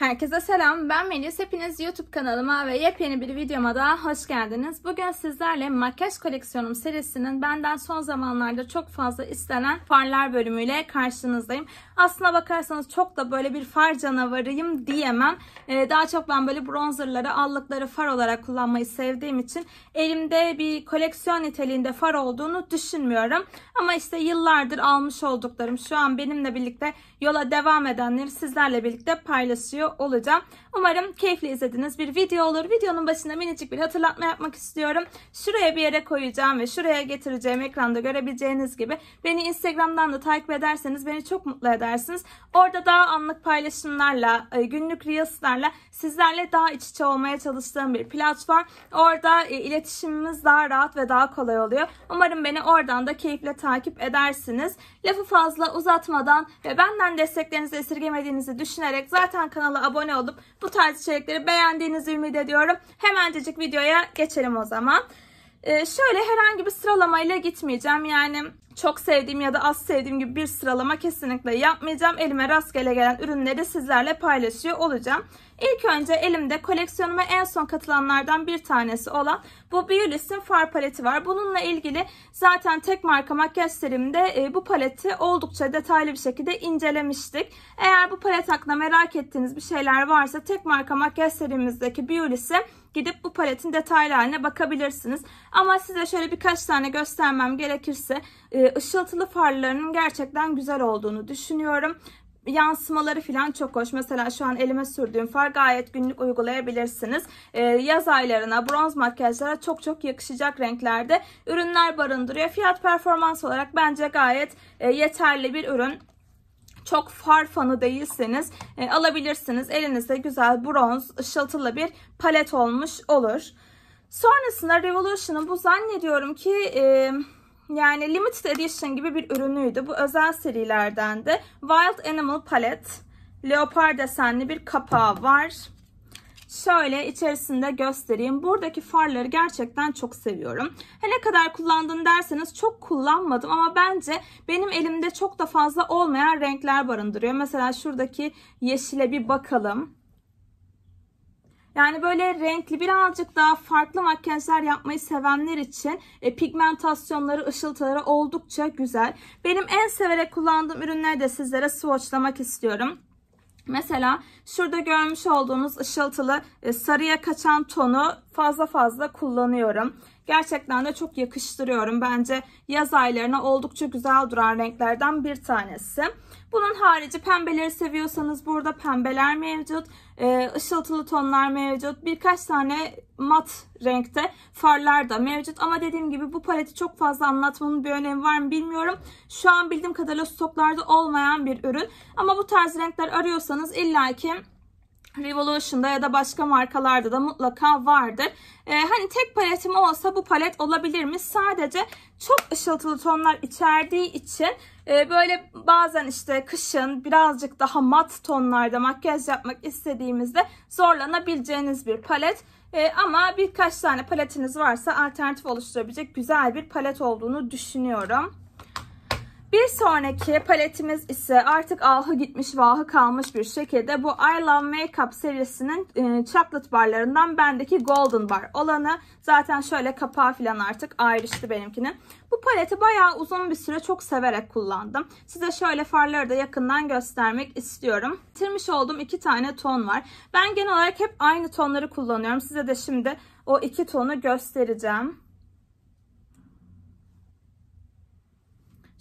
Herkese selam. Ben Melis. Hepiniz YouTube kanalıma ve yepyeni bir videoma da hoş geldiniz. Bugün sizlerle makyaj koleksiyonum serisinin benden son zamanlarda çok fazla istenen farlar bölümüyle karşınızdayım. Aslına bakarsanız çok da böyle bir far canavarıyım diyemem. Ee, daha çok ben böyle bronzerları, allıkları far olarak kullanmayı sevdiğim için elimde bir koleksiyon niteliğinde far olduğunu düşünmüyorum. Ama işte yıllardır almış olduklarım şu an benimle birlikte yola devam edenleri sizlerle birlikte paylaşıyor olacağım. Umarım keyifli izlediğiniz bir video olur. Videonun başında minicik bir hatırlatma yapmak istiyorum. Şuraya bir yere koyacağım ve şuraya getireceğim ekranda görebileceğiniz gibi. Beni Instagram'dan da takip ederseniz beni çok mutlu edersiniz. Orada daha anlık paylaşımlarla, e, günlük reelslerle sizlerle daha iç içe olmaya çalıştığım bir platform. Orada e, iletişimimiz daha rahat ve daha kolay oluyor. Umarım beni oradan da keyifle takip edersiniz. Lafı fazla uzatmadan ve benden desteklerinizi esirgemediğinizi düşünerek zaten kanala abone olup bu tarz içerikleri beğendiğinizi ümit ediyorum. Hemencecik videoya geçelim o zaman. Ee, şöyle herhangi bir sıralamayla gitmeyeceğim. Yani çok sevdiğim ya da az sevdiğim gibi bir sıralama kesinlikle yapmayacağım. Elime rastgele gelen ürünleri sizlerle paylaşıyor olacağım. İlk önce elimde koleksiyonuma en son katılanlardan bir tanesi olan bu Biolis'in far paleti var. Bununla ilgili zaten tek marka makyaj serimde e, bu paleti oldukça detaylı bir şekilde incelemiştik. Eğer bu palet hakkında merak ettiğiniz bir şeyler varsa tek marka makyaj serimizdeki Biolis'i gidip bu paletin detaylarına bakabilirsiniz. Ama size şöyle birkaç tane göstermem gerekirse e, ışıltılı farlarının gerçekten güzel olduğunu düşünüyorum yansımaları falan çok hoş. Mesela şu an elime sürdüğüm far gayet günlük uygulayabilirsiniz. E, yaz aylarına, bronz makyajlara çok çok yakışacak renklerde ürünler barındırıyor. Fiyat performans olarak bence gayet e, yeterli bir ürün çok far fanı değilseniz e, alabilirsiniz. Elinizde güzel bronz ışıltılı bir palet olmuş olur. Sonrasında Revolution'ın bu zannediyorum ki e, yani limited edition gibi bir ürünüydü. Bu özel serilerden de Wild Animal Palette leopar desenli bir kapağı var. Şöyle içerisinde göstereyim. Buradaki farları gerçekten çok seviyorum. He ne kadar kullandın derseniz çok kullanmadım ama bence benim elimde çok da fazla olmayan renkler barındırıyor. Mesela şuradaki yeşile bir bakalım. Yani böyle renkli birazcık daha farklı makyajlar yapmayı sevenler için e, pigmentasyonları, ışıltıları oldukça güzel. Benim en severek kullandığım ürünleri de sizlere swatchlamak istiyorum. Mesela şurada görmüş olduğunuz ışıltılı e, sarıya kaçan tonu fazla fazla kullanıyorum. Gerçekten de çok yakıştırıyorum. Bence yaz aylarına oldukça güzel duran renklerden bir tanesi. Bunun harici pembeleri seviyorsanız burada pembeler mevcut. E, ışıltılı tonlar mevcut. Birkaç tane mat renkte farlar da mevcut. Ama dediğim gibi bu paleti çok fazla anlatmanın bir önemi var mı bilmiyorum. Şu an bildiğim kadarıyla stoklarda olmayan bir ürün. Ama bu tarz renkler arıyorsanız illaki Revolution'da ya da başka markalarda da mutlaka vardır. Ee, hani tek paletim olsa bu palet olabilir mi? Sadece çok ışıltılı tonlar içerdiği için e, böyle bazen işte kışın birazcık daha mat tonlarda makyaj yapmak istediğimizde zorlanabileceğiniz bir palet. E, ama birkaç tane paletiniz varsa alternatif oluşturabilecek güzel bir palet olduğunu düşünüyorum. Bir sonraki paletimiz ise artık ahı gitmiş vahı kalmış bir şekilde bu I Love Makeup serisinin e, chocolate barlarından bendeki golden bar olanı. Zaten şöyle kapağı falan artık ayrıştı benimkinin. Bu paleti bayağı uzun bir süre çok severek kullandım. Size şöyle farları da yakından göstermek istiyorum. Bitirmiş olduğum iki tane ton var. Ben genel olarak hep aynı tonları kullanıyorum. Size de şimdi o iki tonu göstereceğim.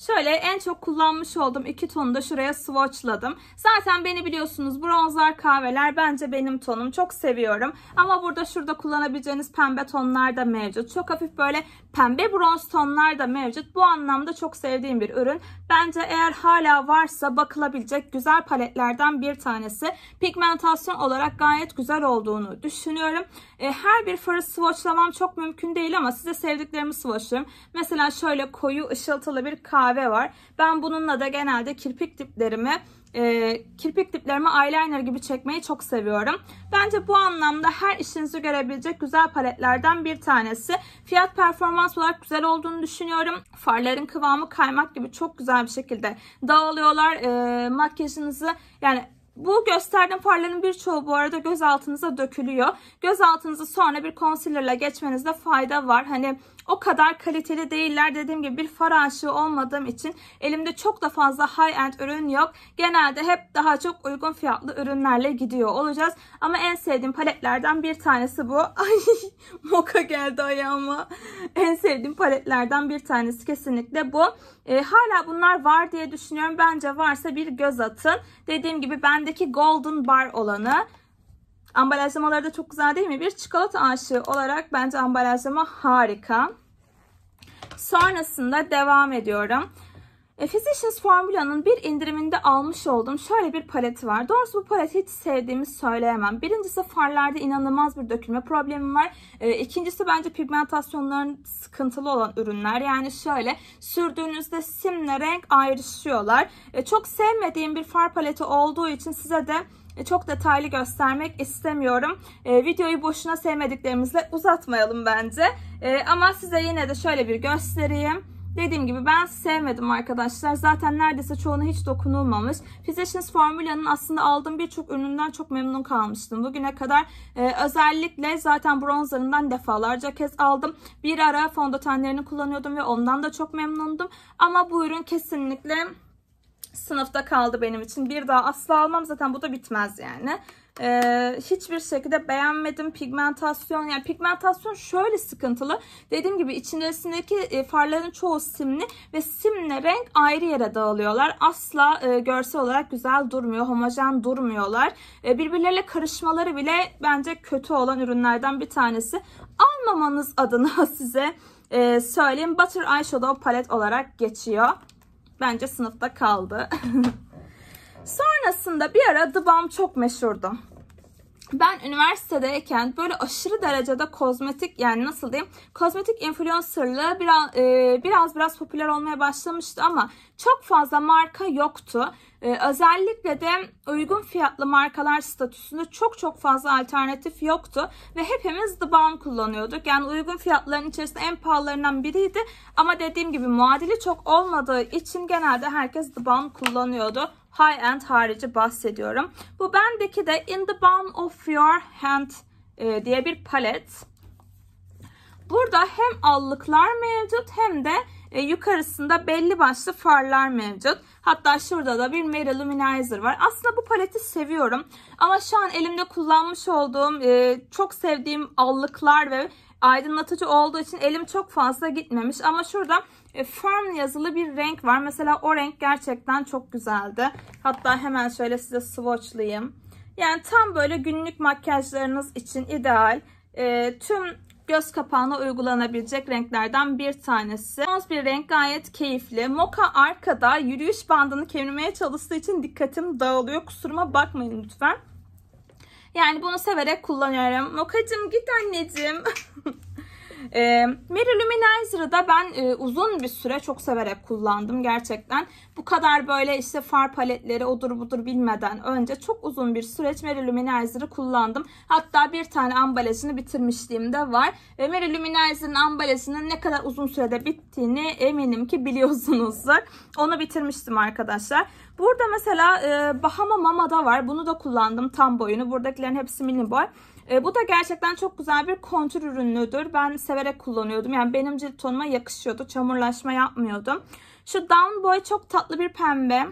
Şöyle en çok kullanmış olduğum iki tonu da şuraya swatchladım. Zaten beni biliyorsunuz bronzlar kahveler bence benim tonum. Çok seviyorum. Ama burada şurada kullanabileceğiniz pembe tonlar da mevcut. Çok hafif böyle Pembe bronz tonlar da mevcut. Bu anlamda çok sevdiğim bir ürün. Bence eğer hala varsa bakılabilecek güzel paletlerden bir tanesi. Pigmentasyon olarak gayet güzel olduğunu düşünüyorum. E, her bir farı swatchlamam çok mümkün değil ama size sevdiklerimi swatchlarım. Mesela şöyle koyu ışıltılı bir kahve var. Ben bununla da genelde kirpik diplerimi e, kirpik diplerimi eyeliner gibi çekmeyi çok seviyorum. Bence bu anlamda her işinizi görebilecek güzel paletlerden bir tanesi. Fiyat performans olarak güzel olduğunu düşünüyorum. Farların kıvamı kaymak gibi çok güzel bir şekilde dağılıyorlar. E, makyajınızı yani bu gösterdiğim farların birçoğu bu arada göz altınıza dökülüyor. Göz altınızı sonra bir concealerla geçmenizde fayda var. Hani o kadar kaliteli değiller. Dediğim gibi bir far aşığı olmadığım için elimde çok da fazla high end ürün yok. Genelde hep daha çok uygun fiyatlı ürünlerle gidiyor olacağız. Ama en sevdiğim paletlerden bir tanesi bu. Ay moka geldi ayağıma. En sevdiğim paletlerden bir tanesi kesinlikle bu. E, hala bunlar var diye düşünüyorum. Bence varsa bir göz atın. Dediğim gibi bendeki golden bar olanı Ambalajlamaları da çok güzel değil mi? Bir çikolata aşığı olarak bence ambalajlama harika. Sonrasında devam ediyorum. E, Physicians Formula'nın bir indiriminde almış olduğum şöyle bir paleti var. Doğrusu bu paleti hiç sevdiğimi söyleyemem. Birincisi farlarda inanılmaz bir dökülme problemi var. E, ikincisi bence pigmentasyonların sıkıntılı olan ürünler. Yani şöyle sürdüğünüzde simle renk ayrışıyorlar. E, çok sevmediğim bir far paleti olduğu için size de e, çok detaylı göstermek istemiyorum. E, videoyu boşuna sevmediklerimizle uzatmayalım bence. E, ama size yine de şöyle bir göstereyim. Dediğim gibi ben sevmedim arkadaşlar. Zaten neredeyse çoğuna hiç dokunulmamış. Physicians Formula'nın aslında aldığım birçok ürününden çok memnun kalmıştım. Bugüne kadar e, özellikle zaten bronzerından defalarca kez aldım. Bir ara fondötenlerini kullanıyordum ve ondan da çok memnundum. Ama bu ürün kesinlikle sınıfta kaldı benim için. Bir daha asla almam. Zaten bu da bitmez yani. Ee, hiçbir şekilde beğenmedim. Pigmentasyon yani pigmentasyon şöyle sıkıntılı. Dediğim gibi içerisindeki e, farların çoğu simli ve simle renk ayrı yere dağılıyorlar. Asla e, görsel olarak güzel durmuyor. Homojen durmuyorlar. E, birbirleriyle karışmaları bile bence kötü olan ürünlerden bir tanesi. Almamanız adına size e, söyleyeyim. Butter Eyeshadow palet olarak geçiyor bence sınıfta kaldı. Sonrasında bir ara The Bomb çok meşhurdu ben üniversitedeyken böyle aşırı derecede kozmetik yani nasıl diyeyim kozmetik influencerlığı biraz e, biraz biraz popüler olmaya başlamıştı ama çok fazla marka yoktu. E, özellikle de uygun fiyatlı markalar statüsünde çok çok fazla alternatif yoktu ve hepimiz The Balm kullanıyorduk. Yani uygun fiyatların içerisinde en pahalılarından biriydi ama dediğim gibi muadili çok olmadığı için genelde herkes The Balm kullanıyordu high end harici bahsediyorum. Bu bendeki de In the Bound of Your Hand e, diye bir palet. Burada hem allıklar mevcut hem de e, yukarısında belli başlı farlar mevcut. Hatta şurada da bir Mary Luminizer var. Aslında bu paleti seviyorum. Ama şu an elimde kullanmış olduğum, e, çok sevdiğim allıklar ve aydınlatıcı olduğu için elim çok fazla gitmemiş. Ama şurada e, firm yazılı bir renk var. Mesela o renk gerçekten çok güzeldi. Hatta hemen şöyle size swatchlayayım. Yani tam böyle günlük makyajlarınız için ideal. E, tüm göz kapağına uygulanabilecek renklerden bir tanesi. Bronz bir renk gayet keyifli. Moka arkada yürüyüş bandını kemirmeye çalıştığı için dikkatim dağılıyor. Kusuruma bakmayın lütfen. Yani bunu severek kullanıyorum. Mokacım git anneciğim. E, Mary Luminizer'ı da ben e, uzun bir süre çok severek kullandım gerçekten. Bu kadar böyle işte far paletleri odur budur bilmeden önce çok uzun bir süreç Mary Luminizer'ı kullandım. Hatta bir tane ambalajını bitirmişliğim de var. Ve Mary Luminizer'ın ambalajının ne kadar uzun sürede bittiğini eminim ki biliyorsunuzdur. Onu bitirmiştim arkadaşlar. Burada mesela e, Bahama Mama'da var. Bunu da kullandım tam boyunu. Buradakilerin hepsi mini boy. E, bu da gerçekten çok güzel bir kontür ürünüdür. Ben severek kullanıyordum. Yani benim cilt tonuma yakışıyordu. Çamurlaşma yapmıyordum. Şu Down Boy çok tatlı bir pembe.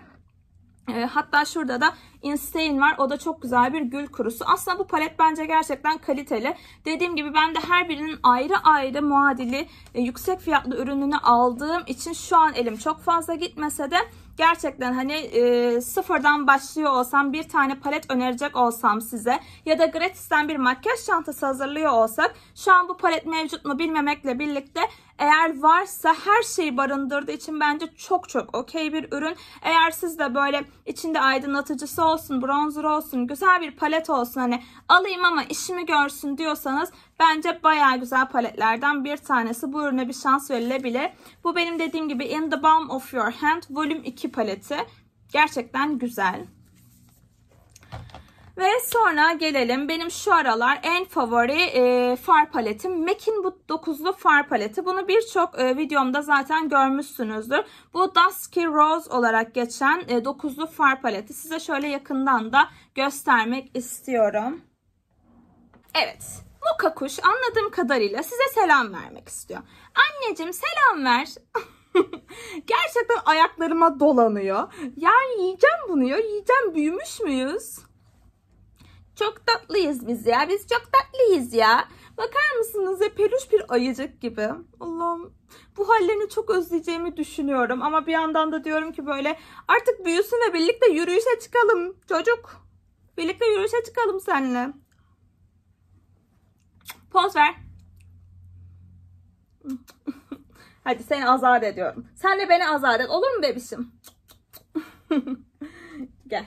E, hatta şurada da Insane var. O da çok güzel bir gül kurusu. Aslında bu palet bence gerçekten kaliteli. Dediğim gibi ben de her birinin ayrı ayrı muadili e, yüksek fiyatlı ürününü aldığım için şu an elim çok fazla gitmese de gerçekten hani e, sıfırdan başlıyor olsam bir tane palet önerecek olsam size ya da gratisten bir makyaj çantası hazırlıyor olsak şu an bu palet mevcut mu bilmemekle birlikte eğer varsa her şeyi barındırdığı için bence çok çok okey bir ürün. Eğer siz de böyle içinde aydınlatıcısı olsun, bronzer olsun, güzel bir palet olsun hani alayım ama işimi görsün diyorsanız bence baya güzel paletlerden bir tanesi. Bu ürüne bir şans verilebilir. Bu benim dediğim gibi In the Balm of Your Hand Volume 2 paleti. Gerçekten güzel. Ve sonra gelelim benim şu aralar en favori e, far paletim. MAC'in bu 9'lu far paleti. Bunu birçok e, videomda zaten görmüşsünüzdür. Bu Dusky Rose olarak geçen e, 9'lu far paleti. Size şöyle yakından da göstermek istiyorum. Evet. Moka kuş anladığım kadarıyla size selam vermek istiyor. Anneciğim selam ver. Gerçekten ayaklarıma dolanıyor. Yani yiyeceğim bunu ya. Yiyeceğim büyümüş müyüz? Çok tatlıyız biz ya. Biz çok tatlıyız ya. Bakar mısınız e peluş bir ayıcık gibi. Allah'ım bu hallerini çok özleyeceğimi düşünüyorum. Ama bir yandan da diyorum ki böyle artık büyüsün ve birlikte yürüyüşe çıkalım çocuk. Birlikte yürüyüşe çıkalım seninle. Poz ver. Hadi seni azar ediyorum. Sen de beni azar et olur mu bebişim? Gel.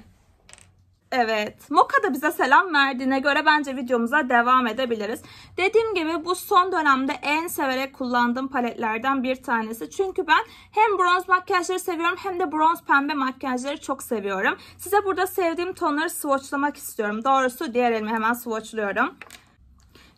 Evet. Moka da bize selam verdiğine göre bence videomuza devam edebiliriz. Dediğim gibi bu son dönemde en severek kullandığım paletlerden bir tanesi. Çünkü ben hem bronz makyajları seviyorum hem de bronz pembe makyajları çok seviyorum. Size burada sevdiğim tonları swatchlamak istiyorum. Doğrusu diğer elimi hemen swatchlıyorum.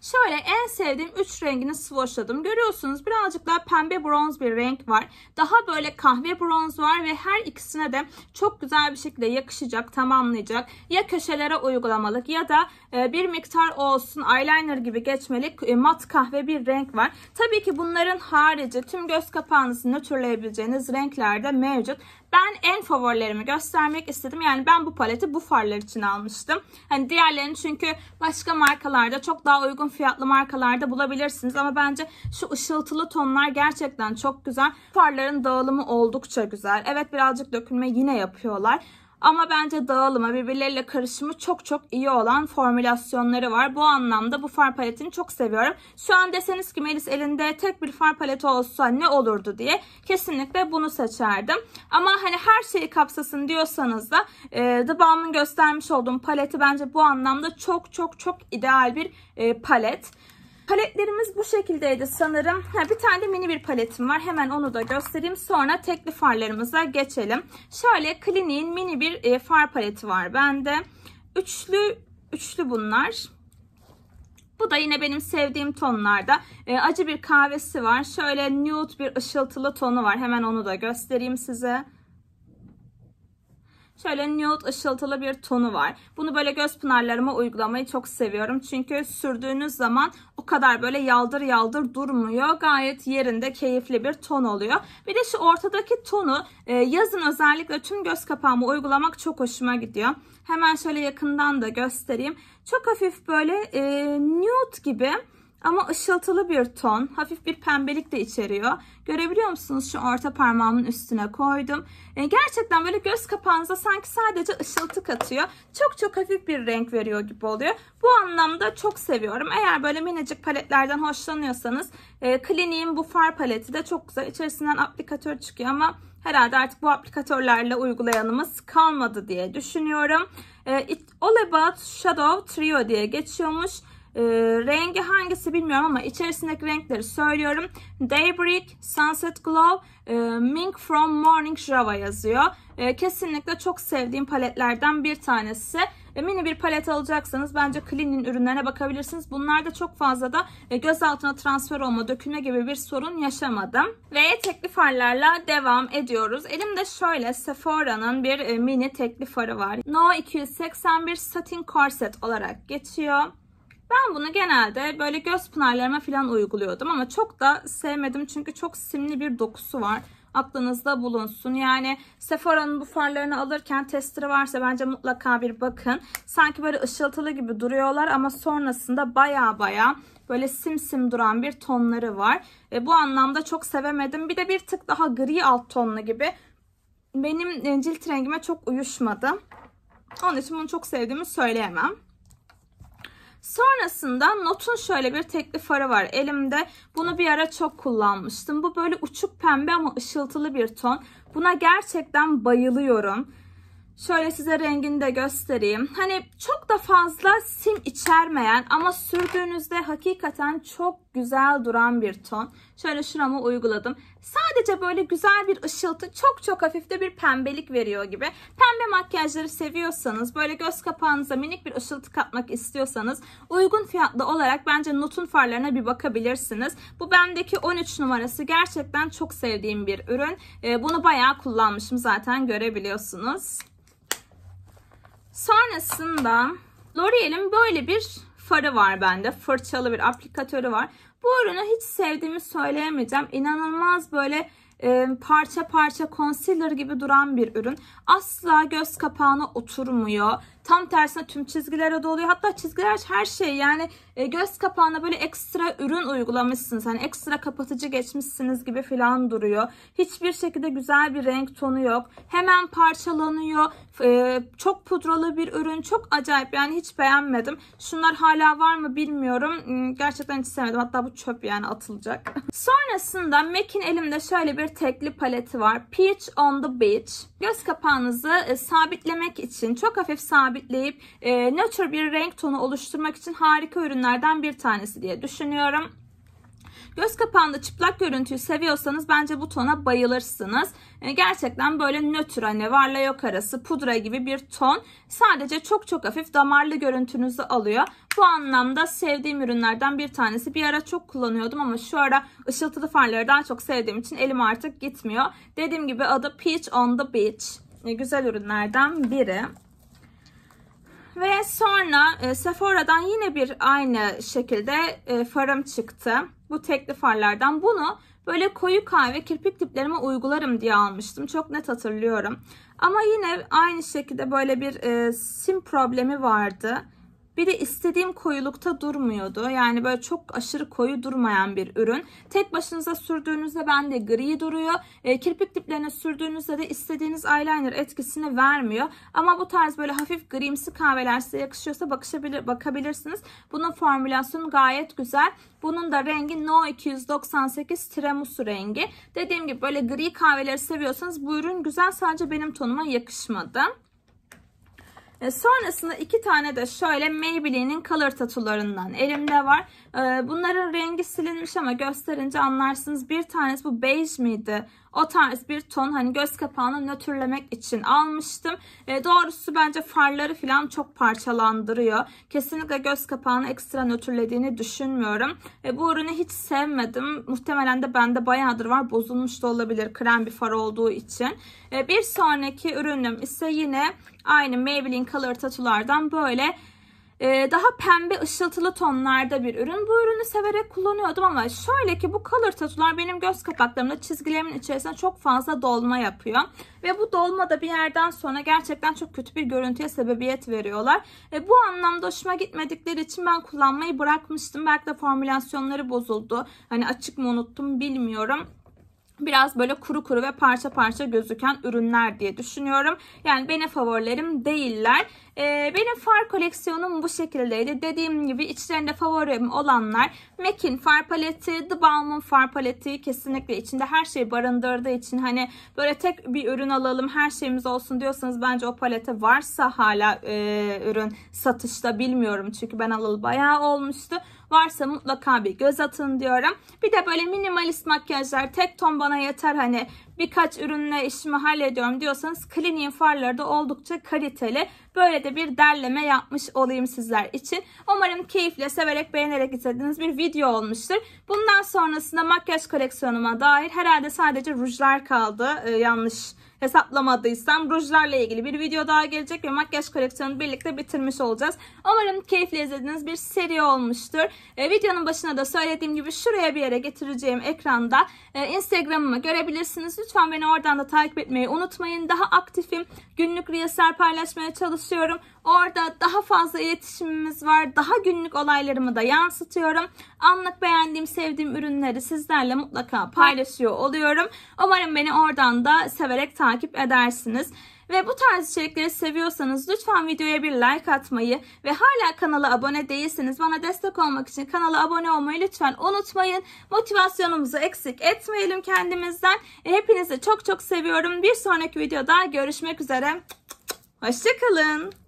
Şöyle en sevdiğim 3 rengini swatchladım. Görüyorsunuz birazcık daha pembe bronz bir renk var. Daha böyle kahve bronz var ve her ikisine de çok güzel bir şekilde yakışacak, tamamlayacak. Ya köşelere uygulamalık ya da e, bir miktar olsun eyeliner gibi geçmelik e, mat kahve bir renk var. Tabii ki bunların harici tüm göz kapağınızı nötrleyebileceğiniz renklerde mevcut. Ben en favorilerimi göstermek istedim. Yani ben bu paleti bu farlar için almıştım. Hani diğerlerini çünkü başka markalarda çok daha uygun fiyatlı markalarda bulabilirsiniz. Ama bence şu ışıltılı tonlar gerçekten çok güzel. Farların dağılımı oldukça güzel. Evet birazcık dökülme yine yapıyorlar. Ama bence dağılımı, birbirleriyle karışımı çok çok iyi olan formülasyonları var. Bu anlamda bu far paletini çok seviyorum. Şu an deseniz ki Melis elinde tek bir far paleti olsa ne olurdu diye kesinlikle bunu seçerdim. Ama hani her şeyi kapsasın diyorsanız da e, The Balm'ın göstermiş olduğum paleti bence bu anlamda çok çok çok ideal bir e, palet. Paletlerimiz bu şekildeydi sanırım. Ha, bir tane de mini bir paletim var. Hemen onu da göstereyim. Sonra tekli farlarımıza geçelim. Şöyle Clinique'in mini bir e, far paleti var bende. Üçlü, üçlü bunlar. Bu da yine benim sevdiğim tonlarda. E, acı bir kahvesi var. Şöyle nude bir ışıltılı tonu var. Hemen onu da göstereyim size. Şöyle nude ışıltılı bir tonu var. Bunu böyle göz pınarlarıma uygulamayı çok seviyorum. Çünkü sürdüğünüz zaman o kadar böyle yaldır yaldır durmuyor. Gayet yerinde keyifli bir ton oluyor. Bir de şu ortadaki tonu e, yazın özellikle tüm göz kapağımı uygulamak çok hoşuma gidiyor. Hemen şöyle yakından da göstereyim. Çok hafif böyle e, nude gibi ama ışıltılı bir ton, hafif bir pembelik de içeriyor. Görebiliyor musunuz? Şu orta parmağımın üstüne koydum. E, gerçekten böyle göz kapağınıza sanki sadece ışıltı katıyor. Çok çok hafif bir renk veriyor gibi oluyor. Bu anlamda çok seviyorum. Eğer böyle minicik paletlerden hoşlanıyorsanız e, Clinique'in bu far paleti de çok güzel. İçerisinden aplikatör çıkıyor ama herhalde artık bu aplikatörlerle uygulayanımız kalmadı diye düşünüyorum. E, It All About Shadow Trio diye geçiyormuş. E, rengi hangisi bilmiyorum ama içerisindeki renkleri söylüyorum. Daybreak, Sunset Glow, e, Mink from Morning Java yazıyor. E, kesinlikle çok sevdiğim paletlerden bir tanesi. E, mini bir palet alacaksanız bence Clean'in ürünlerine bakabilirsiniz. Bunlarda çok fazla da göz altına transfer olma, döküme gibi bir sorun yaşamadım. Ve tekli farlarla devam ediyoruz. Elimde şöyle Sephora'nın bir mini tekli farı var. No 281 Satin Corset olarak geçiyor. Ben bunu genelde böyle göz pınarlarıma falan uyguluyordum ama çok da sevmedim çünkü çok simli bir dokusu var. Aklınızda bulunsun. Yani Sephora'nın bu farlarını alırken testleri varsa bence mutlaka bir bakın. Sanki böyle ışıltılı gibi duruyorlar ama sonrasında baya baya böyle simsim duran bir tonları var. E, bu anlamda çok sevemedim. Bir de bir tık daha gri alt tonlu gibi. Benim e, cilt rengime çok uyuşmadı. Onun için bunu çok sevdiğimi söyleyemem. Sonrasında notun şöyle bir tekli farı var elimde. Bunu bir ara çok kullanmıştım. Bu böyle uçuk pembe ama ışıltılı bir ton. Buna gerçekten bayılıyorum. Şöyle size rengini de göstereyim. Hani çok da fazla sim içermeyen ama sürdüğünüzde hakikaten çok güzel duran bir ton. Şöyle şurama uyguladım. Sadece böyle güzel bir ışıltı çok çok hafif de bir pembelik veriyor gibi. Pembe makyajları seviyorsanız böyle göz kapağınıza minik bir ışıltı katmak istiyorsanız uygun fiyatlı olarak bence Nut'un farlarına bir bakabilirsiniz. Bu bendeki 13 numarası gerçekten çok sevdiğim bir ürün. Ee, bunu bayağı kullanmışım zaten görebiliyorsunuz. Sonrasında L'Oreal'in böyle bir farı var bende. Fırçalı bir aplikatörü var. Bu ürünü hiç sevdiğimi söyleyemeyeceğim. İnanılmaz böyle e, parça parça concealer gibi duran bir ürün. Asla göz kapağına oturmuyor. Tam tersine tüm çizgilere doluyor. Hatta çizgiler her şey yani e, göz kapağına böyle ekstra ürün uygulamışsınız. Hani ekstra kapatıcı geçmişsiniz gibi falan duruyor. Hiçbir şekilde güzel bir renk tonu yok. Hemen parçalanıyor. E, çok pudralı bir ürün. Çok acayip yani hiç beğenmedim. Şunlar hala var mı bilmiyorum. Hmm, gerçekten hiç sevmedim. Hatta bu çöp yani atılacak. Sonrasında MAC'in elimde şöyle bir tekli paleti var. Peach on the Beach. Göz kapağınızı e, sabitlemek için çok hafif sabitleyip e, nötr bir renk tonu oluşturmak için harika ürünlerden bir tanesi diye düşünüyorum. Göz kapağında çıplak görüntüyü seviyorsanız bence bu tona bayılırsınız. E, gerçekten böyle nötr hani varla yok arası pudra gibi bir ton. Sadece çok çok hafif damarlı görüntünüzü alıyor. Bu anlamda sevdiğim ürünlerden bir tanesi. Bir ara çok kullanıyordum ama şu ara ışıltılı farları daha çok sevdiğim için elim artık gitmiyor. Dediğim gibi adı Peach on the Beach. E, güzel ürünlerden biri. Ve sonra e, Sephora'dan yine bir aynı şekilde farım çıktı bu tekli farlardan. Bunu böyle koyu kahve kirpik diplerime uygularım diye almıştım. Çok net hatırlıyorum. Ama yine aynı şekilde böyle bir e, sim problemi vardı. Bir de istediğim koyulukta durmuyordu. Yani böyle çok aşırı koyu durmayan bir ürün. Tek başınıza sürdüğünüzde bende gri duruyor. E, kirpik diplerine sürdüğünüzde de istediğiniz eyeliner etkisini vermiyor. Ama bu tarz böyle hafif grimsi kahveler size yakışıyorsa bakışabilir, bakabilirsiniz. Bunun formülasyonu gayet güzel. Bunun da rengi No 298 Tremusu rengi. Dediğim gibi böyle gri kahveleri seviyorsanız bu ürün güzel sadece benim tonuma yakışmadı. E, sonrasında iki tane de şöyle Maybelline'in Color Tattoo'larından elimde var. E, bunların rengi silinmiş ama gösterince anlarsınız. Bir tanesi bu beige miydi? O tarz bir ton hani göz kapağını nötrlemek için almıştım. E, doğrusu bence farları falan çok parçalandırıyor. Kesinlikle göz kapağını ekstra nötrlediğini düşünmüyorum. E, bu ürünü hiç sevmedim. Muhtemelen de bende bayağıdır var. Bozulmuş da olabilir krem bir far olduğu için. E, bir sonraki ürünüm ise yine Aynı Maybelline Color Tattoo'lardan böyle e, daha pembe ışıltılı tonlarda bir ürün. Bu ürünü severek kullanıyordum ama şöyle ki bu color tatular benim göz kapaklarımda çizgilerimin içerisine çok fazla dolma yapıyor. Ve bu dolma da bir yerden sonra gerçekten çok kötü bir görüntüye sebebiyet veriyorlar. E, bu anlamda hoşuma gitmedikleri için ben kullanmayı bırakmıştım. Belki de formülasyonları bozuldu. Hani açık mı unuttum bilmiyorum biraz böyle kuru kuru ve parça parça gözüken ürünler diye düşünüyorum. Yani benim favorilerim değiller. Ee, benim far koleksiyonum bu şekildeydi. Dediğim gibi içlerinde favorim olanlar MAC'in far paleti, The Balm'ın far paleti kesinlikle içinde her şeyi barındırdığı için hani böyle tek bir ürün alalım her şeyimiz olsun diyorsanız bence o palete varsa hala e, ürün satışta bilmiyorum çünkü ben alalı bayağı olmuştu. Varsa mutlaka bir göz atın diyorum. Bir de böyle minimalist makyajlar tek ton bana yeter hani birkaç ürünle işimi hallediyorum diyorsanız kliniğin farları da oldukça kaliteli. Böyle de bir derleme yapmış olayım sizler için. Umarım keyifle, severek, beğenerek izlediğiniz bir video olmuştur. Bundan sonrasında makyaj koleksiyonuma dair herhalde sadece rujlar kaldı. Ee, yanlış hesaplamadıysam rujlarla ilgili bir video daha gelecek ve makyaj koleksiyonu birlikte bitirmiş olacağız. Umarım keyifli izlediğiniz bir seri olmuştur. E, videonun başına da söylediğim gibi şuraya bir yere getireceğim ekranda e, Instagram'ımı görebilirsiniz. Lütfen beni oradan da takip etmeyi unutmayın. Daha aktifim. Günlük reelsler paylaşmaya çalışıyorum. Orada daha fazla iletişimimiz var. Daha günlük olaylarımı da yansıtıyorum. Anlık beğendiğim, sevdiğim ürünleri sizlerle mutlaka paylaşıyor oluyorum. Umarım beni oradan da severek takip edersiniz. Ve bu tarz içerikleri seviyorsanız lütfen videoya bir like atmayı ve hala kanala abone değilseniz bana destek olmak için kanala abone olmayı lütfen unutmayın. Motivasyonumuzu eksik etmeyelim kendimizden. Hepinizi çok çok seviyorum. Bir sonraki videoda görüşmek üzere. Hoşçakalın.